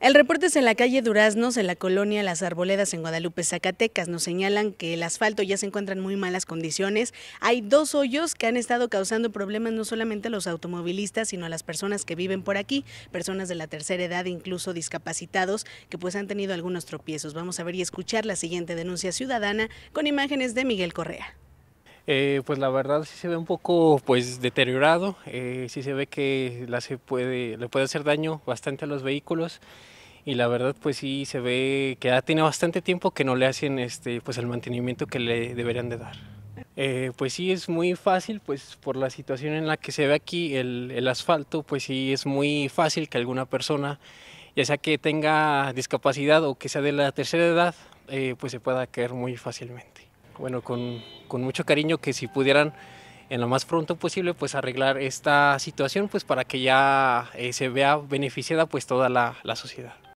El reporte es en la calle Duraznos, en la colonia Las Arboledas, en Guadalupe, Zacatecas. Nos señalan que el asfalto ya se encuentra en muy malas condiciones. Hay dos hoyos que han estado causando problemas no solamente a los automovilistas, sino a las personas que viven por aquí, personas de la tercera edad, incluso discapacitados, que pues han tenido algunos tropiezos. Vamos a ver y escuchar la siguiente denuncia ciudadana con imágenes de Miguel Correa. Eh, pues la verdad sí se ve un poco pues deteriorado, eh, sí se ve que le puede hacer daño bastante a los vehículos y la verdad pues sí se ve que ya tiene bastante tiempo que no le hacen este, pues el mantenimiento que le deberían de dar. Eh, pues sí, es muy fácil, pues por la situación en la que se ve aquí el, asfalto, pues sí es muy fácil que alguna persona, ya sea que tenga discapacidad o que sea de la tercera edad, pues se pueda caer muy fácilmente bueno, con, con mucho cariño que si pudieran en lo más pronto posible pues arreglar esta situación pues para que ya eh, se vea beneficiada pues toda la, la sociedad.